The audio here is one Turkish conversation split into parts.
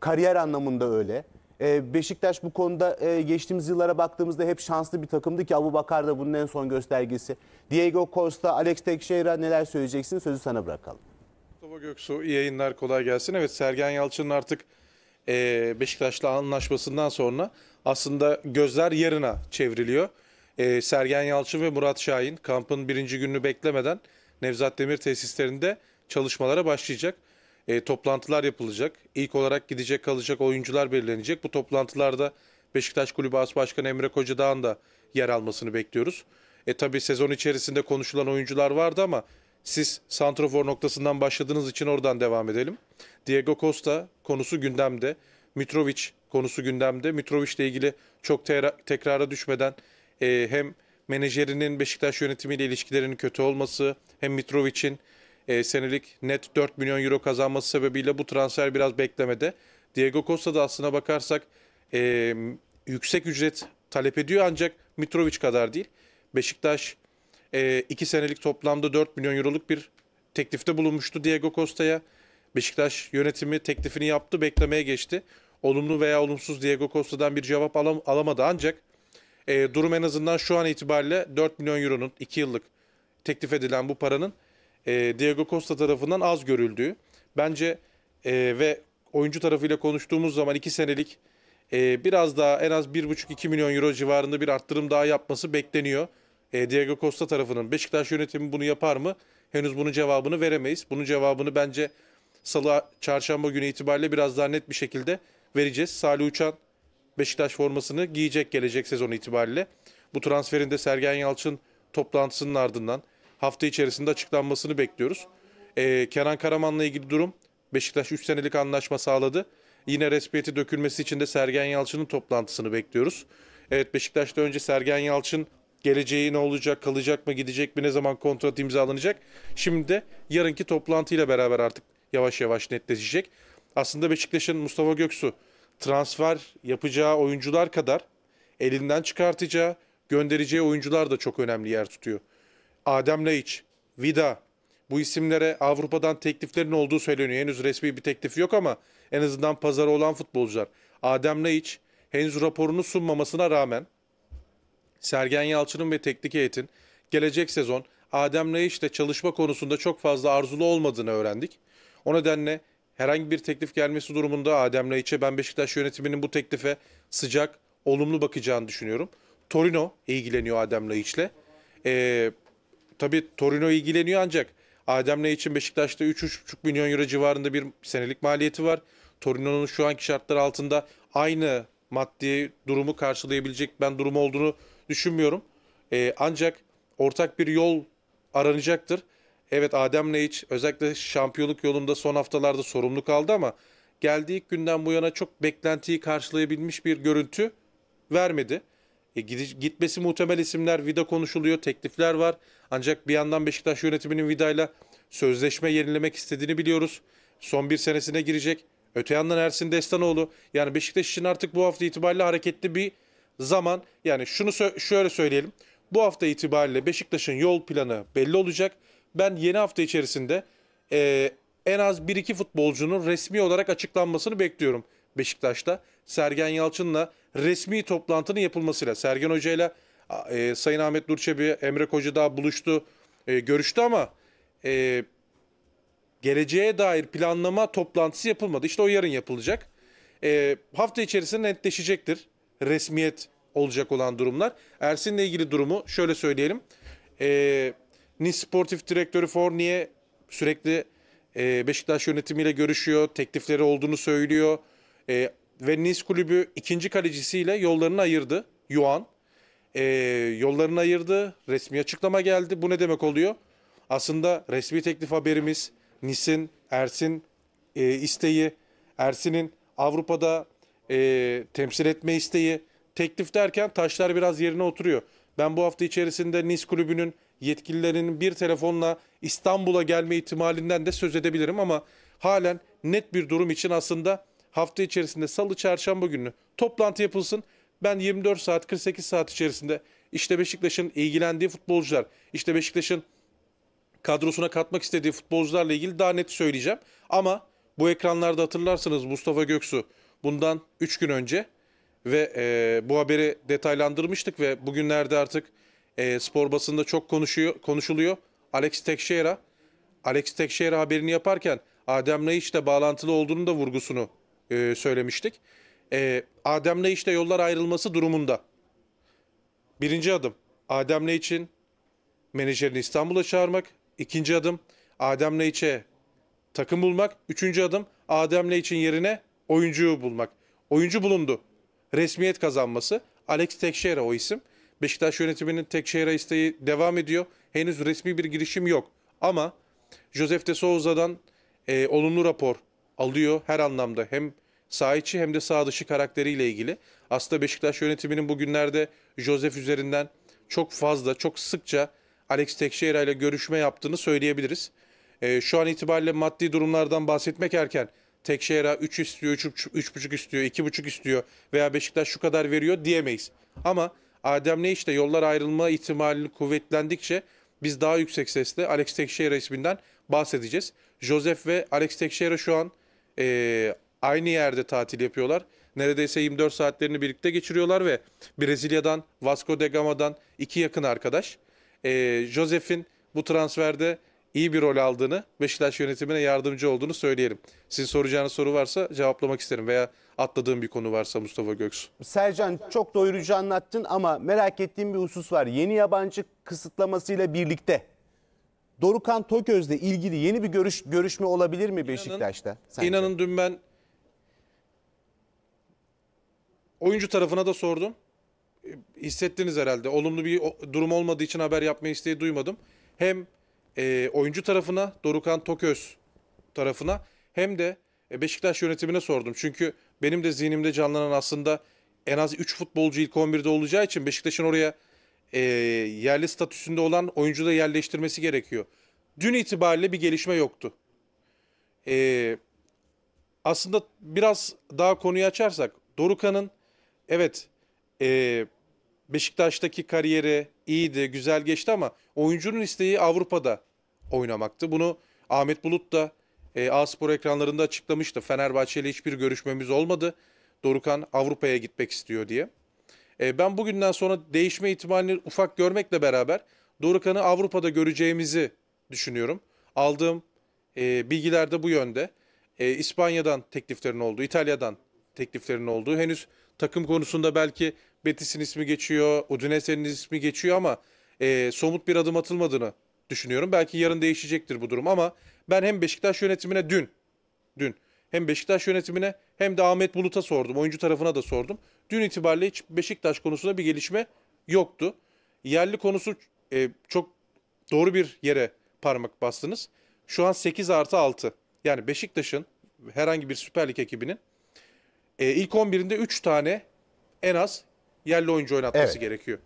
Kariyer anlamında öyle. E, Beşiktaş bu konuda e, geçtiğimiz yıllara baktığımızda hep şanslı bir takımdı ki Abu Bakar da bunun en son göstergesi. Diego Costa, Alex Tekşehir'e neler söyleyeceksin sözü sana bırakalım. Mustafa Göksu iyi yayınlar kolay gelsin. Evet Sergen Yalçın'ın artık e, Beşiktaş'la anlaşmasından sonra aslında gözler yarına çevriliyor. Sergen Yalçın ve Murat Şahin kampın birinci gününü beklemeden Nevzat Demir tesislerinde çalışmalara başlayacak e, toplantılar yapılacak. İlk olarak gidecek kalacak oyuncular belirlenecek. Bu toplantılarda Beşiktaş Kulübü As Başkanı Emre Kocadağ'ın da yer almasını bekliyoruz. E tabi sezon içerisinde konuşulan oyuncular vardı ama siz santrofor noktasından başladığınız için oradan devam edelim. Diego Costa konusu gündemde. Mitrovic konusu gündemde. Mitrovic ile ilgili çok te- tekrara düşmeden e, hem menajerinin Beşiktaş yönetimiyle ilişkilerinin kötü olması hem Mitrovic'in e, senelik net 4 milyon euro kazanması sebebiyle bu transfer biraz beklemede. Diego Costa da aslına bakarsak e, yüksek ücret talep ediyor ancak Mitrovic kadar değil. Beşiktaş 2 e, senelik toplamda 4 milyon euroluk bir teklifte bulunmuştu Diego Costa'ya. Beşiktaş yönetimi teklifini yaptı, beklemeye geçti. Olumlu veya olumsuz Diego Costa'dan bir cevap alam alamadı ancak e, durum en azından şu an itibariyle 4 milyon euronun 2 yıllık teklif edilen bu paranın e, Diego Costa tarafından az görüldüğü. Bence e, ve oyuncu tarafıyla konuştuğumuz zaman 2 senelik e, biraz daha en az 1,5-2 milyon euro civarında bir arttırım daha yapması bekleniyor. E, Diego Costa tarafının. Beşiktaş yönetimi bunu yapar mı? Henüz bunun cevabını veremeyiz. Bunun cevabını bence salı çarşamba günü itibariyle biraz daha net bir şekilde vereceğiz. Salih Uçan Beşiktaş formasını giyecek gelecek sezon itibariyle. Bu transferinde Sergen Yalçın toplantısının ardından hafta içerisinde açıklanmasını bekliyoruz. Ee, Kenan Karaman'la ilgili durum Beşiktaş 3 senelik anlaşma sağladı. Yine resmiyeti dökülmesi için de Sergen Yalçın'ın toplantısını bekliyoruz. Evet Beşiktaş'ta önce Sergen Yalçın geleceği ne olacak, kalacak mı, gidecek mi, ne zaman kontrat imzalanacak. Şimdi de yarınki toplantıyla beraber artık yavaş yavaş netleşecek. Aslında Beşiktaş'ın Mustafa Göksu transfer yapacağı oyuncular kadar elinden çıkartacağı, göndereceği oyuncular da çok önemli yer tutuyor. Adem Laiç, Vida bu isimlere Avrupa'dan tekliflerin olduğu söyleniyor. Henüz resmi bir teklif yok ama en azından pazarı olan futbolcular. Adem Laiç henüz raporunu sunmamasına rağmen Sergen Yalçın'ın ve teknik heyetin gelecek sezon Adem ile çalışma konusunda çok fazla arzulu olmadığını öğrendik. O nedenle herhangi bir teklif gelmesi durumunda Adem Laiç'e ben Beşiktaş yönetiminin bu teklife sıcak, olumlu bakacağını düşünüyorum. Torino ilgileniyor Adem Laiç'le. Ee, tabii Torino ilgileniyor ancak Adem'le için Beşiktaş'ta 3-3,5 milyon euro civarında bir senelik maliyeti var. Torino'nun şu anki şartlar altında aynı maddi durumu karşılayabilecek ben durum olduğunu düşünmüyorum. Ee, ancak ortak bir yol aranacaktır. Evet Adem Neiç özellikle şampiyonluk yolunda son haftalarda sorumlu aldı ama geldiği günden bu yana çok beklentiyi karşılayabilmiş bir görüntü vermedi. E, gitmesi muhtemel isimler Vida konuşuluyor, teklifler var. Ancak bir yandan Beşiktaş yönetiminin Vida'yla sözleşme yenilemek istediğini biliyoruz. Son bir senesine girecek. Öte yandan Ersin Destanoğlu yani Beşiktaş için artık bu hafta itibariyle hareketli bir zaman. Yani şunu sö- şöyle söyleyelim. Bu hafta itibariyle Beşiktaş'ın yol planı belli olacak. Ben yeni hafta içerisinde e, en az 1-2 futbolcunun resmi olarak açıklanmasını bekliyorum Beşiktaş'ta. Sergen Yalçın'la resmi toplantının yapılmasıyla. Sergen Hoca ile e, Sayın Ahmet Nurçebi, Emre Koca daha buluştu, e, görüştü ama e, geleceğe dair planlama toplantısı yapılmadı. İşte o yarın yapılacak. E, hafta içerisinde netleşecektir resmiyet olacak olan durumlar. Ersin'le ilgili durumu şöyle söyleyelim. E, NİS Sportif Direktörü Forniye sürekli e, Beşiktaş yönetimiyle görüşüyor. Teklifleri olduğunu söylüyor. E, ve Nice kulübü ikinci kalecisiyle yollarını ayırdı Yuan. E, yollarını ayırdı. Resmi açıklama geldi. Bu ne demek oluyor? Aslında resmi teklif haberimiz Nis'in Ersin e, isteği, Ersin'in Avrupa'da e, temsil etme isteği, teklif derken taşlar biraz yerine oturuyor. Ben bu hafta içerisinde Nis kulübünün yetkililerinin bir telefonla İstanbul'a gelme ihtimalinden de söz edebilirim ama halen net bir durum için aslında hafta içerisinde salı çarşamba günü toplantı yapılsın. Ben 24 saat 48 saat içerisinde işte Beşiktaş'ın ilgilendiği futbolcular, işte Beşiktaş'ın kadrosuna katmak istediği futbolcularla ilgili daha net söyleyeceğim. Ama bu ekranlarda hatırlarsınız Mustafa Göksu bundan 3 gün önce ve e, bu haberi detaylandırmıştık ve bugünlerde artık e, spor basında çok konuşuyor, konuşuluyor. Alex Tekşehir'e Alex Tekşehir haberini yaparken Adem Naiç ile bağlantılı olduğunu da vurgusunu e, söylemiştik. E, Adem'le işte yollar ayrılması durumunda. Birinci adım Adem'le için menajerini İstanbul'a çağırmak. İkinci adım Adem'le içe takım bulmak. Üçüncü adım Adem'le için yerine oyuncuyu bulmak. Oyuncu bulundu. Resmiyet kazanması. Alex Tekşehir'e o isim. Beşiktaş yönetiminin Tekşehir'e isteği devam ediyor. Henüz resmi bir girişim yok. Ama Josef de Souza'dan e, olumlu rapor alıyor her anlamda hem sağ içi hem de sağ dışı karakteriyle ilgili. Aslında Beşiktaş yönetiminin bugünlerde Josef üzerinden çok fazla, çok sıkça Alex Tekşehir ile görüşme yaptığını söyleyebiliriz. E, şu an itibariyle maddi durumlardan bahsetmek erken. Tekşehir'e 3 istiyor, 3,5 istiyor, 2,5 istiyor veya Beşiktaş şu kadar veriyor diyemeyiz. Ama ne işte yollar ayrılma ihtimalini kuvvetlendikçe biz daha yüksek sesle Alex Tekşehir isminden bahsedeceğiz. Josef ve Alex Tekşehir şu an e, aynı yerde tatil yapıyorlar. Neredeyse 24 saatlerini birlikte geçiriyorlar ve Brezilya'dan, Vasco de Gama'dan iki yakın arkadaş. E, ee, Josef'in bu transferde iyi bir rol aldığını, Beşiktaş yönetimine yardımcı olduğunu söyleyelim. Sizin soracağınız soru varsa cevaplamak isterim veya atladığım bir konu varsa Mustafa Göksu. Sercan çok doyurucu anlattın ama merak ettiğim bir husus var. Yeni yabancı kısıtlamasıyla birlikte Dorukan Toköz'le ilgili yeni bir görüş görüşme olabilir mi Beşiktaş'ta? İnanın, sence? inanın dün ben oyuncu tarafına da sordum. E, hissettiniz herhalde. Olumlu bir durum olmadığı için haber yapma isteği duymadım. Hem e, oyuncu tarafına, Dorukan Toköz tarafına hem de e, Beşiktaş yönetimine sordum. Çünkü benim de zihnimde canlanan aslında en az 3 futbolcu ilk 11'de olacağı için Beşiktaş'ın oraya e, yerli statüsünde olan oyuncu da yerleştirmesi gerekiyor. Dün itibariyle bir gelişme yoktu. E, aslında biraz daha konuyu açarsak Dorukan'ın evet e, Beşiktaş'taki kariyeri iyiydi, güzel geçti ama oyuncunun isteği Avrupa'da oynamaktı. Bunu Ahmet Bulut da e, A-Spor ekranlarında açıklamıştı. Fenerbahçe ile hiçbir görüşmemiz olmadı. Dorukan Avrupa'ya gitmek istiyor diye. E, ben bugünden sonra değişme ihtimalini ufak görmekle beraber Dorukan'ı Avrupa'da göreceğimizi düşünüyorum. Aldığım e, bilgiler de bu yönde. E, İspanya'dan tekliflerin olduğu, İtalya'dan tekliflerin olduğu. Henüz takım konusunda belki Betis'in ismi geçiyor, Udinese'nin ismi geçiyor ama e, somut bir adım atılmadığını düşünüyorum. Belki yarın değişecektir bu durum ama ben hem Beşiktaş yönetimine dün, dün hem Beşiktaş yönetimine hem de Ahmet Bulut'a sordum. Oyuncu tarafına da sordum. Dün itibariyle hiç Beşiktaş konusunda bir gelişme yoktu. Yerli konusu e, çok doğru bir yere parmak bastınız. Şu an 8 artı 6. Yani Beşiktaş'ın herhangi bir Süper Lig ekibinin e, ilk 11'inde 3 tane en az yerli oyuncu oynatması evet. gerekiyor.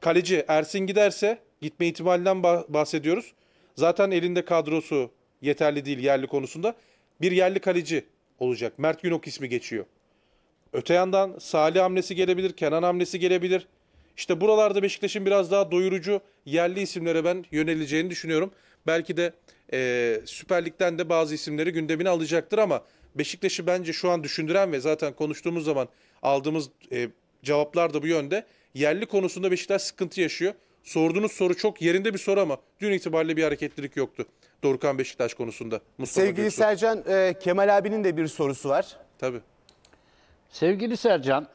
Kaleci Ersin giderse gitme ihtimalinden bahsediyoruz. Zaten elinde kadrosu yeterli değil yerli konusunda bir yerli kaleci olacak. Mert Günok ismi geçiyor. Öte yandan Salih hamlesi gelebilir, Kenan hamlesi gelebilir. İşte buralarda Beşiktaş'ın biraz daha doyurucu yerli isimlere ben yöneleceğini düşünüyorum. Belki de e, Süper Lig'den de bazı isimleri gündemine alacaktır ama Beşiktaş'ı bence şu an düşündüren ve zaten konuştuğumuz zaman aldığımız e, cevaplar da bu yönde. Yerli konusunda Beşiktaş sıkıntı yaşıyor sorduğunuz soru çok yerinde bir soru ama dün itibariyle bir hareketlilik yoktu. Dorukhan Beşiktaş konusunda. Mustafa Sevgili Göksu. Sercan, e, Kemal abinin de bir sorusu var. Tabii. Sevgili Sercan,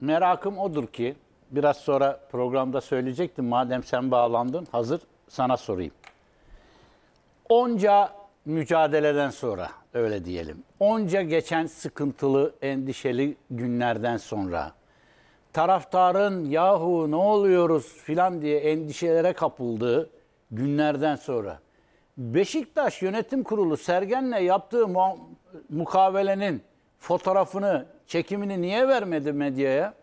merakım odur ki biraz sonra programda söyleyecektim. Madem sen bağlandın, hazır sana sorayım. Onca mücadeleden sonra öyle diyelim. Onca geçen sıkıntılı, endişeli günlerden sonra taraftarın yahu ne oluyoruz filan diye endişelere kapıldığı günlerden sonra Beşiktaş Yönetim Kurulu Sergen'le yaptığı mu mukavelenin fotoğrafını, çekimini niye vermedi medyaya?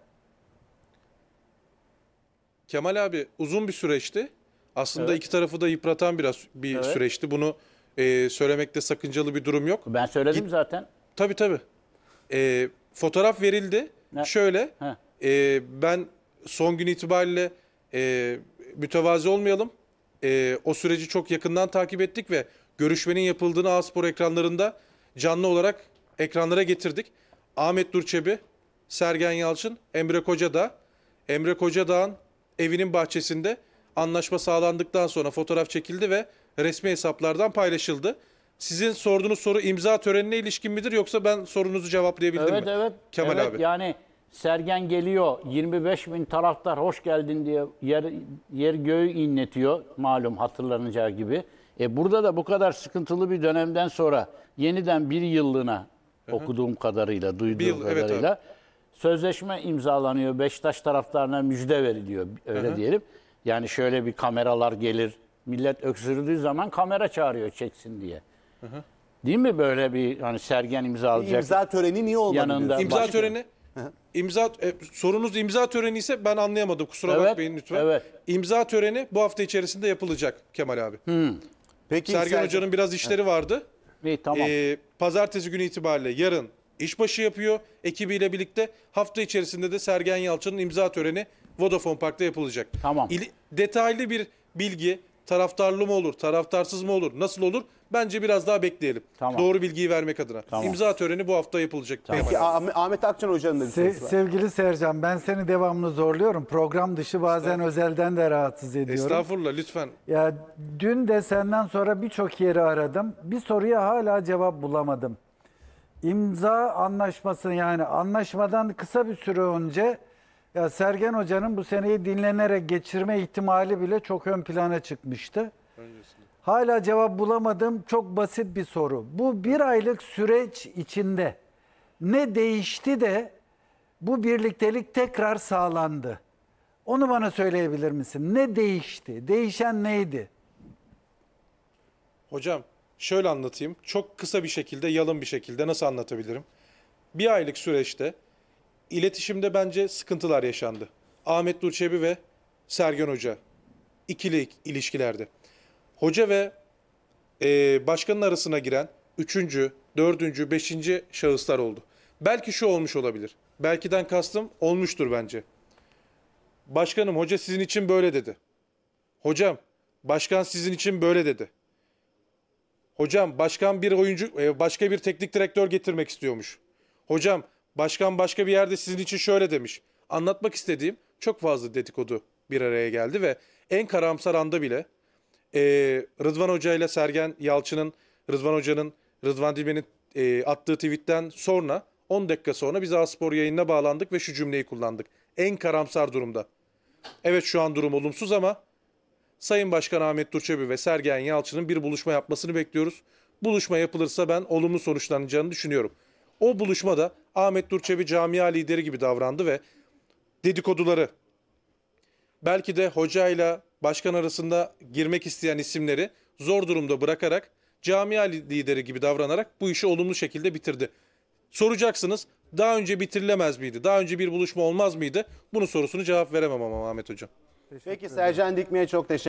Kemal abi uzun bir süreçti. Aslında evet. iki tarafı da yıpratan biraz bir evet. süreçti. Bunu e, söylemekte sakıncalı bir durum yok. Ben söyledim Git, zaten. Tabii tabii. E, fotoğraf verildi. Ne? Şöyle. Heh. E, ben son gün itibariyle e, mütevazi olmayalım. E, o süreci çok yakından takip ettik ve görüşmenin yapıldığını Aspor ekranlarında canlı olarak ekranlara getirdik. Ahmet Durçebi, Sergen Yalçın, Emre Koca da Emre Kocadağ'ın evinin bahçesinde anlaşma sağlandıktan sonra fotoğraf çekildi ve resmi hesaplardan paylaşıldı. Sizin sorduğunuz soru imza törenine ilişkin midir yoksa ben sorunuzu cevaplayabildim evet, mi? Evet evet. Kemal evet, abi. Yani Sergen geliyor 25 bin taraftar hoş geldin diye yer, yer göğü inletiyor malum hatırlanacağı gibi. E burada da bu kadar sıkıntılı bir dönemden sonra yeniden bir yıllığına okuduğum kadarıyla, duyduğum bir yıl, evet kadarıyla sözleşme imzalanıyor. Beşiktaş taraftarına müjde veriliyor öyle diyelim. Yani şöyle bir kameralar gelir. Millet öksürdüğü zaman kamera çağırıyor çeksin diye. Değil mi böyle bir hani Sergen imzalayacak İmza töreni niye olmadı? yanında? İmza başka- töreni İmza e, sorunuz imza töreni ise ben anlayamadım. Kusura Evet, bakmayın lütfen. evet. İmza töreni bu hafta içerisinde yapılacak Kemal abi. Hmm. Peki Sergen Sergen- Hoca'nın biraz işleri vardı. İyi tamam. Ee, pazartesi günü itibariyle yarın işbaşı yapıyor ekibiyle birlikte. Hafta içerisinde de Sergen Yalçın'ın imza töreni Vodafone Park'ta yapılacak. Tamam. İli- detaylı bir bilgi taraftarlı mı olur, taraftarsız mı olur, nasıl olur Bence biraz daha bekleyelim. Tamam. Doğru bilgiyi vermek adına. Tamam. İmza töreni bu hafta yapılacak. Tamam. Peki Ahmet Akçan Hoca'nın da bir Se sorusu var. Sevgili Sercan ben seni devamlı zorluyorum. Program dışı bazen özelden de rahatsız ediyorum. Estağfurullah lütfen. Ya dün de senden sonra birçok yeri aradım. Bir soruya hala cevap bulamadım. İmza anlaşması yani anlaşmadan kısa bir süre önce ya Sergen Hoca'nın bu seneyi dinlenerek geçirme ihtimali bile çok ön plana çıkmıştı. Öncesinde. Hala cevap bulamadım. Çok basit bir soru. Bu bir aylık süreç içinde ne değişti de bu birliktelik tekrar sağlandı? Onu bana söyleyebilir misin? Ne değişti? Değişen neydi? Hocam şöyle anlatayım. Çok kısa bir şekilde, yalın bir şekilde nasıl anlatabilirim? Bir aylık süreçte iletişimde bence sıkıntılar yaşandı. Ahmet Durçebi ve Sergen Hoca ikili ilişkilerde hoca ve e, başkanın arasına giren üçüncü, dördüncü, beşinci şahıslar oldu. Belki şu olmuş olabilir. Belkiden kastım olmuştur bence. Başkanım hoca sizin için böyle dedi. Hocam başkan sizin için böyle dedi. Hocam başkan bir oyuncu e, başka bir teknik direktör getirmek istiyormuş. Hocam başkan başka bir yerde sizin için şöyle demiş. Anlatmak istediğim çok fazla dedikodu bir araya geldi ve en karamsar anda bile e, Rıdvan Hoca ile Sergen Yalçın'ın, Rıdvan Hoca'nın, Rıdvan Dilmen'in e, attığı tweetten sonra 10 dakika sonra biz Aspor yayınına bağlandık ve şu cümleyi kullandık. En karamsar durumda. Evet şu an durum olumsuz ama Sayın Başkan Ahmet Durçebi ve Sergen Yalçın'ın bir buluşma yapmasını bekliyoruz. Buluşma yapılırsa ben olumlu sonuçlanacağını düşünüyorum. O buluşmada Ahmet Durçebi camia lideri gibi davrandı ve dedikoduları belki de hocayla başkan arasında girmek isteyen isimleri zor durumda bırakarak camia lideri gibi davranarak bu işi olumlu şekilde bitirdi. Soracaksınız daha önce bitirilemez miydi? Daha önce bir buluşma olmaz mıydı? Bunun sorusunu cevap veremem ama Ahmet Hocam. Peki Sercan Dikme'ye çok teşekkür